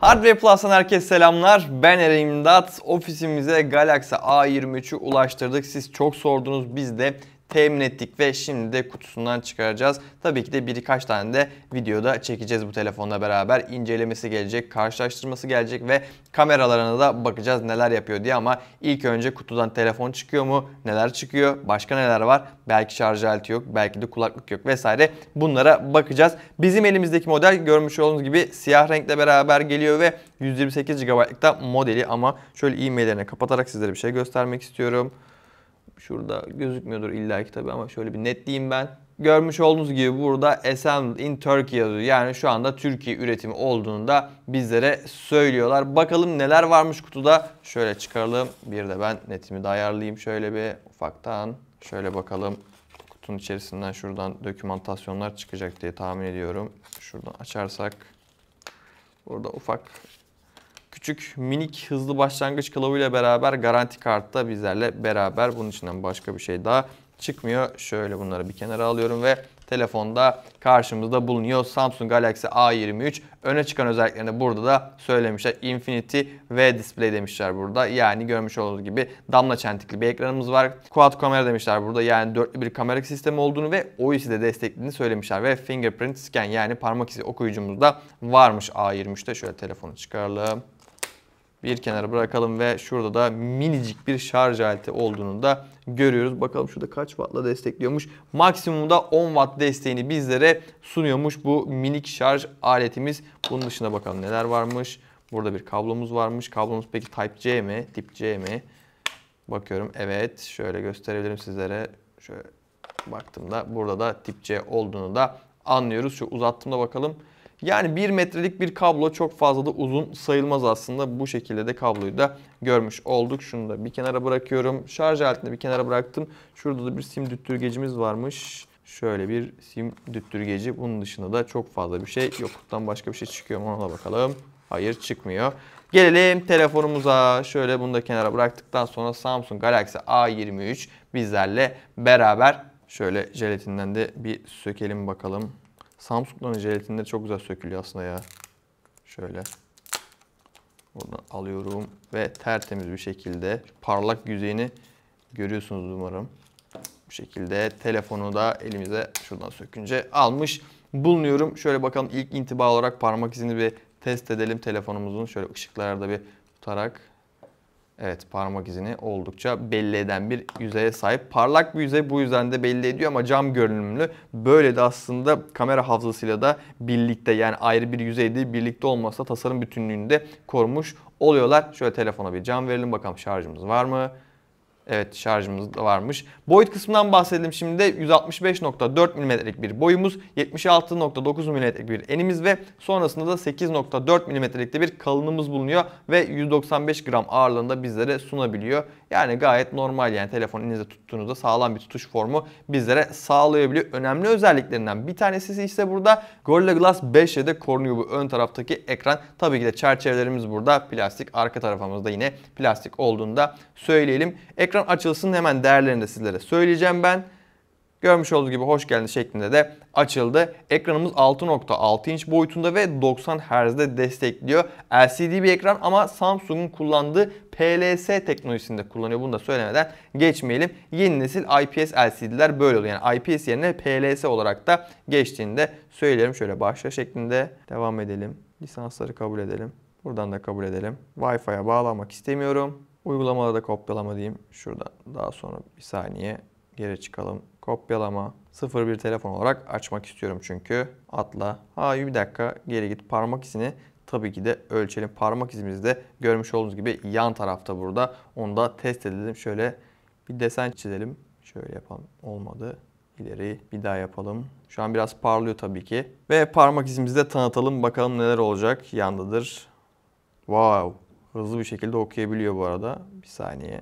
Hardware Plus'tan herkese selamlar. Ben Eren İmdat. Ofisimize Galaxy A23'ü ulaştırdık. Siz çok sordunuz. Biz de temin ettik ve şimdi de kutusundan çıkaracağız. Tabii ki de birkaç tane de videoda çekeceğiz bu telefonla beraber. İncelemesi gelecek, karşılaştırması gelecek ve kameralarına da bakacağız neler yapıyor diye ama ilk önce kutudan telefon çıkıyor mu? Neler çıkıyor? Başka neler var? Belki şarj aleti yok, belki de kulaklık yok vesaire. Bunlara bakacağız. Bizim elimizdeki model görmüş olduğunuz gibi siyah renkle beraber geliyor ve 128 GB'lık da modeli ama şöyle e-maillerine kapatarak sizlere bir şey göstermek istiyorum. Şurada gözükmüyordur illa ki tabii ama şöyle bir netleyeyim ben. Görmüş olduğunuz gibi burada assembled in Turkey yazıyor. Yani şu anda Türkiye üretimi olduğunu da bizlere söylüyorlar. Bakalım neler varmış kutuda. Şöyle çıkaralım. Bir de ben netimi de ayarlayayım şöyle bir ufaktan. Şöyle bakalım. Kutunun içerisinden şuradan dokümantasyonlar çıkacak diye tahmin ediyorum. Şuradan açarsak. Burada ufak küçük minik hızlı başlangıç kılavuyla beraber garanti kartta bizlerle beraber bunun içinden başka bir şey daha çıkmıyor. Şöyle bunları bir kenara alıyorum ve telefonda karşımızda bulunuyor. Samsung Galaxy A23 öne çıkan özelliklerini burada da söylemişler. Infinity V Display demişler burada. Yani görmüş olduğunuz gibi damla çentikli bir ekranımız var. Quad kamera demişler burada. Yani dörtlü bir kamera sistemi olduğunu ve OIS'i de desteklediğini söylemişler. Ve fingerprint scan yani parmak izi okuyucumuz da varmış A23'te. Şöyle telefonu çıkaralım bir kenara bırakalım ve şurada da minicik bir şarj aleti olduğunu da görüyoruz. Bakalım şurada kaç wattla destekliyormuş. Maksimumda 10 watt desteğini bizlere sunuyormuş bu minik şarj aletimiz. Bunun dışında bakalım neler varmış. Burada bir kablomuz varmış. Kablomuz peki Type-C mi? Tip C mi? Bakıyorum. Evet. Şöyle gösterebilirim sizlere. Şöyle baktığımda burada da Type C olduğunu da anlıyoruz. Şu uzattığımda bakalım. Yani 1 metrelik bir kablo çok fazla da uzun sayılmaz aslında. Bu şekilde de kabloyu da görmüş olduk. Şunu da bir kenara bırakıyorum. Şarj aletini bir kenara bıraktım. Şurada da bir sim düttürgecimiz varmış. Şöyle bir sim düttürgeci. Bunun dışında da çok fazla bir şey yok. Buradan başka bir şey çıkıyor mu ona da bakalım. Hayır çıkmıyor. Gelelim telefonumuza. Şöyle bunu da kenara bıraktıktan sonra Samsung Galaxy A23 bizlerle beraber. Şöyle jelatinden de bir sökelim bakalım. Samsung'dan jelatinleri çok güzel sökülüyor aslında ya. Şöyle. Buradan alıyorum ve tertemiz bir şekilde parlak yüzeyini görüyorsunuz umarım. Bu şekilde telefonu da elimize şuradan sökünce almış bulunuyorum. Şöyle bakalım ilk intiba olarak parmak izini bir test edelim telefonumuzun. Şöyle ışıklarda bir tutarak Evet parmak izini oldukça belli eden bir yüzeye sahip. Parlak bir yüzey bu yüzden de belli ediyor ama cam görünümlü. Böyle de aslında kamera hafızasıyla da birlikte yani ayrı bir yüzey birlikte olmasa tasarım bütünlüğünü de korumuş oluyorlar. Şöyle telefona bir cam verelim bakalım şarjımız var mı? Evet şarjımız da varmış. Boyut kısmından bahsedelim şimdi de 165.4 mm'lik bir boyumuz, 76.9 mm'lik bir enimiz ve sonrasında da 8.4 mm'lik de bir kalınlığımız bulunuyor ve 195 gram ağırlığında bizlere sunabiliyor. Yani gayet normal yani telefonu elinizde tuttuğunuzda sağlam bir tutuş formu bizlere sağlayabiliyor. Önemli özelliklerinden bir tanesi ise burada Gorilla Glass 5Y'de korunuyor bu ön taraftaki ekran. Tabii ki de çerçevelerimiz burada plastik, arka tarafımızda yine plastik olduğunu da söyleyelim. Ekran Ekran açılsın hemen değerlerini de sizlere söyleyeceğim ben. Görmüş olduğunuz gibi hoş geldin şeklinde de açıldı. Ekranımız 6.6 inç boyutunda ve 90 Hz'de destekliyor. LCD bir ekran ama Samsung'un kullandığı PLS teknolojisini de kullanıyor. Bunu da söylemeden geçmeyelim. Yeni nesil IPS LCD'ler böyle oluyor. Yani IPS yerine PLS olarak da geçtiğini de söyleyelim. Şöyle başla şeklinde devam edelim. Lisansları kabul edelim. Buradan da kabul edelim. Wi-Fi'ye bağlamak istemiyorum. Uygulamada da kopyalama diyeyim. Şurada daha sonra bir saniye geri çıkalım. Kopyalama. 01 telefon olarak açmak istiyorum çünkü. Atla. Hayır bir dakika geri git. Parmak izini tabii ki de ölçelim. Parmak de görmüş olduğunuz gibi yan tarafta burada. Onu da test edelim. Şöyle bir desen çizelim. Şöyle yapalım. Olmadı. İleri bir daha yapalım. Şu an biraz parlıyor tabii ki. Ve parmak izimizi de tanıtalım. Bakalım neler olacak. Yandadır. Wow. Hızlı bir şekilde okuyabiliyor bu arada. Bir saniye.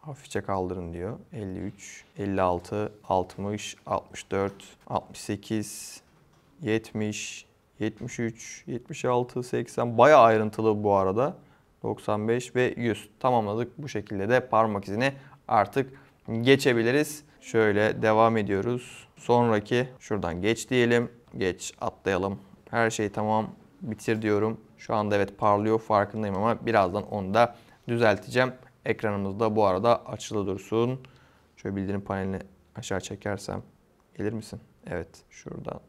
Hafifçe kaldırın diyor. 53, 56, 60, 64, 68, 70, 73, 76, 80 baya ayrıntılı bu arada. 95 ve 100 tamamladık. Bu şekilde de parmak izini artık geçebiliriz. Şöyle devam ediyoruz. Sonraki şuradan geç diyelim. Geç atlayalım. Her şey tamam bitir diyorum. Şu anda evet parlıyor farkındayım ama birazdan onu da düzelteceğim. Ekranımız da bu arada açılı dursun. Şöyle bildirim panelini aşağı çekersem gelir misin? Evet şuradan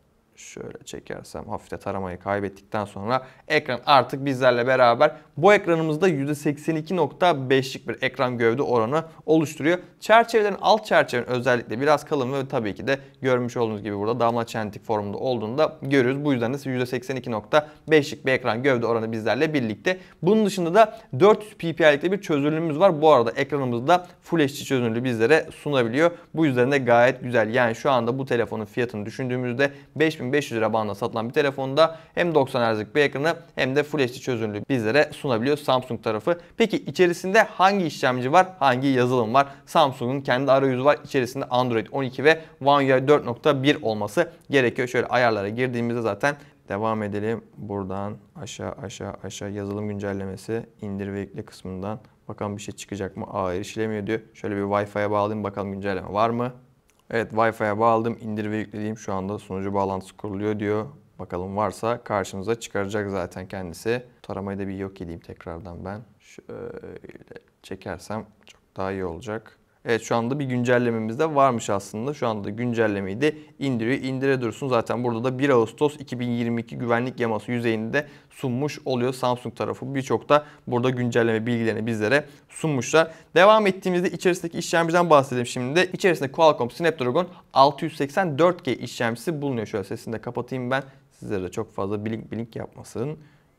şöyle çekersem hafifte taramayı kaybettikten sonra ekran artık bizlerle beraber bu ekranımızda %82.5'lik bir ekran gövde oranı oluşturuyor. Çerçevelerin alt çerçevenin özellikle biraz kalın ve tabii ki de görmüş olduğunuz gibi burada damla çentik formunda olduğunu da görüyoruz. Bu yüzden de %82.5'lik bir ekran gövde oranı bizlerle birlikte. Bunun dışında da 400 ppi'likte bir çözünürlüğümüz var. Bu arada ekranımızda Full HD çözünürlüğü bizlere sunabiliyor. Bu yüzden de gayet güzel. Yani şu anda bu telefonun fiyatını düşündüğümüzde 5000 8500 lira bandına satılan bir telefonda hem 90 Hz'lik bir ekranı hem de Full HD çözünürlüğü bizlere sunabiliyor Samsung tarafı. Peki içerisinde hangi işlemci var, hangi yazılım var? Samsung'un kendi arayüzü var. İçerisinde Android 12 ve One UI 4.1 olması gerekiyor. Şöyle ayarlara girdiğimizde zaten devam edelim. Buradan aşağı aşağı aşağı yazılım güncellemesi indir ve yükle kısmından Bakalım bir şey çıkacak mı? Aa erişilemiyor diyor. Şöyle bir Wi-Fi'ye bağlayayım bakalım güncelleme var mı? Evet Wi-Fi'ye bağladım. İndir ve yüklediğim şu anda sunucu bağlantısı kuruluyor diyor. Bakalım varsa karşımıza çıkaracak zaten kendisi. Taramayı da bir yok edeyim tekrardan ben. Şöyle çekersem çok daha iyi olacak. Evet şu anda bir güncellememiz de varmış aslında. Şu anda güncellemeyi de indiriyor. İndire dursun zaten burada da 1 Ağustos 2022 güvenlik yaması yüzeyinde de sunmuş oluyor Samsung tarafı. Birçok da burada güncelleme bilgilerini bizlere sunmuşlar. Devam ettiğimizde içerisindeki işlemciden bahsedelim şimdi de. İçerisinde Qualcomm Snapdragon 684G işlemcisi bulunuyor. Şöyle sesini de kapatayım ben. Sizlere de çok fazla blink blink yapmasın.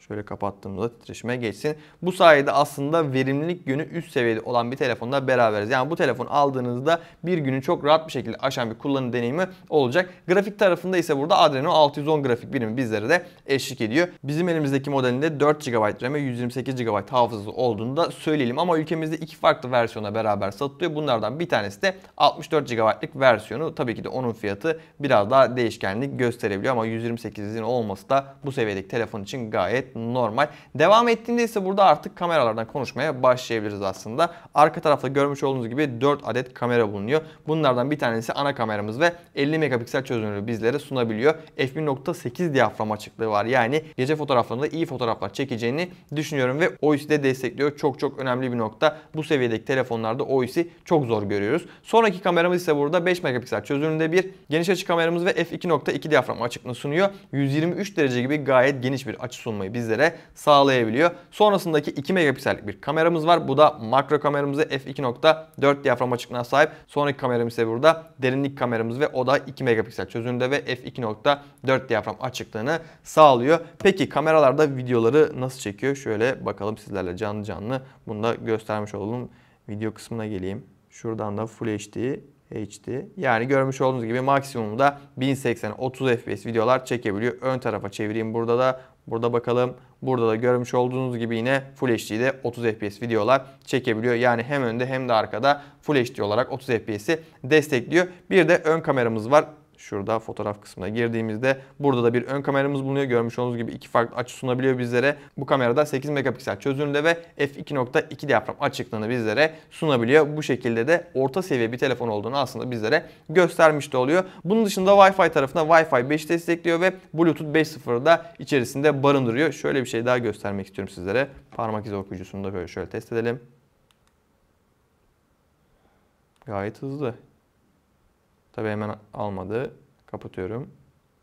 Şöyle kapattığımızda titreşime geçsin. Bu sayede aslında verimlilik yönü üst seviyede olan bir telefonla beraberiz. Yani bu telefon aldığınızda bir günü çok rahat bir şekilde aşan bir kullanım deneyimi olacak. Grafik tarafında ise burada Adreno 610 grafik birimi bizlere de eşlik ediyor. Bizim elimizdeki modelinde 4 GB RAM ve 128 GB hafızası olduğunu da söyleyelim. Ama ülkemizde iki farklı versiyona beraber satılıyor. Bunlardan bir tanesi de 64 GB'lık versiyonu. Tabii ki de onun fiyatı biraz daha değişkenlik gösterebiliyor ama 128'in olması da bu seviyedeki telefon için gayet normal. Devam ettiğinde ise burada artık kameralardan konuşmaya başlayabiliriz aslında. Arka tarafta görmüş olduğunuz gibi 4 adet kamera bulunuyor. Bunlardan bir tanesi ana kameramız ve 50 megapiksel çözünürlüğü bizlere sunabiliyor. f1.8 diyafram açıklığı var. Yani gece fotoğraflarında iyi fotoğraflar çekeceğini düşünüyorum ve OIS'i de destekliyor. Çok çok önemli bir nokta. Bu seviyedeki telefonlarda OIS'i çok zor görüyoruz. Sonraki kameramız ise burada 5 megapiksel çözünürlüğünde bir geniş açı kameramız ve f2.2 diyafram açıklığını sunuyor. 123 derece gibi gayet geniş bir açı sunmayı bize bizlere sağlayabiliyor. Sonrasındaki 2 megapiksellik bir kameramız var. Bu da makro kameramızı f2.4 diyafram açıklığına sahip. Sonraki kameramız ise burada derinlik kameramız ve o da 2 megapiksel çözünürlüğünde ve f2.4 diyafram açıklığını sağlıyor. Peki kameralarda videoları nasıl çekiyor? Şöyle bakalım sizlerle canlı canlı bunu da göstermiş olalım. Video kısmına geleyim. Şuradan da Full HD HD. Yani görmüş olduğunuz gibi maksimumda 1080 30 FPS videolar çekebiliyor. Ön tarafa çevireyim. Burada da Burada bakalım. Burada da görmüş olduğunuz gibi yine Full HD'de 30 FPS videolar çekebiliyor. Yani hem önde hem de arkada Full HD olarak 30 FPS'i destekliyor. Bir de ön kameramız var. Şurada fotoğraf kısmına girdiğimizde burada da bir ön kameramız bulunuyor. Görmüş olduğunuz gibi iki farklı açı sunabiliyor bizlere. Bu kamerada 8 megapiksel çözünürlüğünde ve f2.2 diyafram açıklığını bizlere sunabiliyor. Bu şekilde de orta seviye bir telefon olduğunu aslında bizlere göstermiş de oluyor. Bunun dışında Wi-Fi tarafında Wi-Fi 5 destekliyor ve Bluetooth 5.0 da içerisinde barındırıyor. Şöyle bir şey daha göstermek istiyorum sizlere. Parmak izi okuyucusunu da böyle şöyle test edelim. Gayet hızlı. Tabi hemen almadı. Kapatıyorum.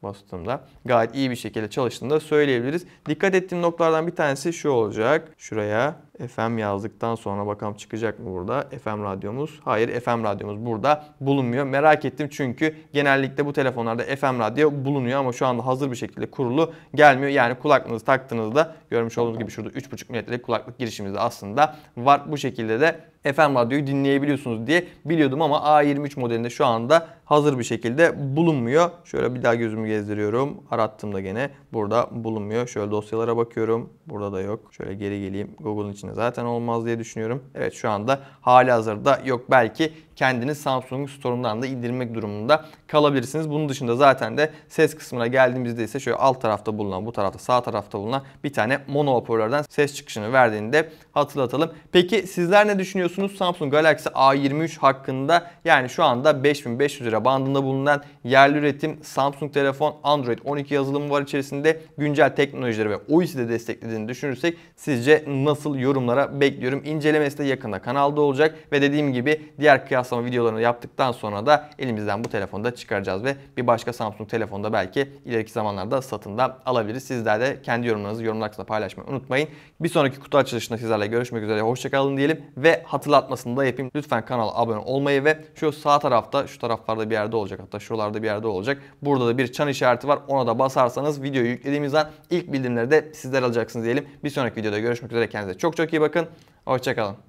Bastığımda gayet iyi bir şekilde çalıştığını da söyleyebiliriz. Dikkat ettiğim noktalardan bir tanesi şu olacak. Şuraya FM yazdıktan sonra bakalım çıkacak mı burada FM radyomuz? Hayır FM radyomuz burada bulunmuyor. Merak ettim çünkü genellikle bu telefonlarda FM radyo bulunuyor ama şu anda hazır bir şekilde kurulu gelmiyor. Yani kulaklığınızı taktığınızda görmüş olduğunuz gibi şurada 3.5 metrelik kulaklık girişimizde aslında var. Bu şekilde de FM radyoyu dinleyebiliyorsunuz diye biliyordum ama A23 modelinde şu anda hazır bir şekilde bulunmuyor. Şöyle bir daha gözümü gezdiriyorum. Arattığımda gene burada bulunmuyor. Şöyle dosyalara bakıyorum. Burada da yok. Şöyle geri geleyim. Google'ın içinde. Zaten olmaz diye düşünüyorum. Evet şu anda hali hazırda yok belki kendiniz Samsung Store'undan da indirmek durumunda kalabilirsiniz. Bunun dışında zaten de ses kısmına geldiğimizde ise şöyle alt tarafta bulunan, bu tarafta sağ tarafta bulunan bir tane mono hoparlörden ses çıkışını verdiğini de hatırlatalım. Peki sizler ne düşünüyorsunuz Samsung Galaxy A23 hakkında? Yani şu anda 5500 lira bandında bulunan yerli üretim Samsung telefon Android 12 yazılımı var içerisinde güncel teknolojileri ve OIS'i de desteklediğini düşünürsek sizce nasıl yorumlara bekliyorum. İncelemesi de yakında kanalda olacak ve dediğim gibi diğer kıyas kıyaslama videolarını yaptıktan sonra da elimizden bu telefonu da çıkaracağız ve bir başka Samsung telefonu da belki ileriki zamanlarda satın da alabiliriz. Sizler de kendi yorumlarınızı yorumlar kısmında paylaşmayı unutmayın. Bir sonraki kutu açılışında sizlerle görüşmek üzere. Hoşçakalın diyelim ve hatırlatmasını da yapayım. Lütfen kanala abone olmayı ve şu sağ tarafta şu taraflarda bir yerde olacak hatta şuralarda bir yerde olacak. Burada da bir çan işareti var. Ona da basarsanız videoyu yüklediğimizden ilk bildirimleri de sizler alacaksınız diyelim. Bir sonraki videoda görüşmek üzere. Kendinize çok çok iyi bakın. Hoşçakalın.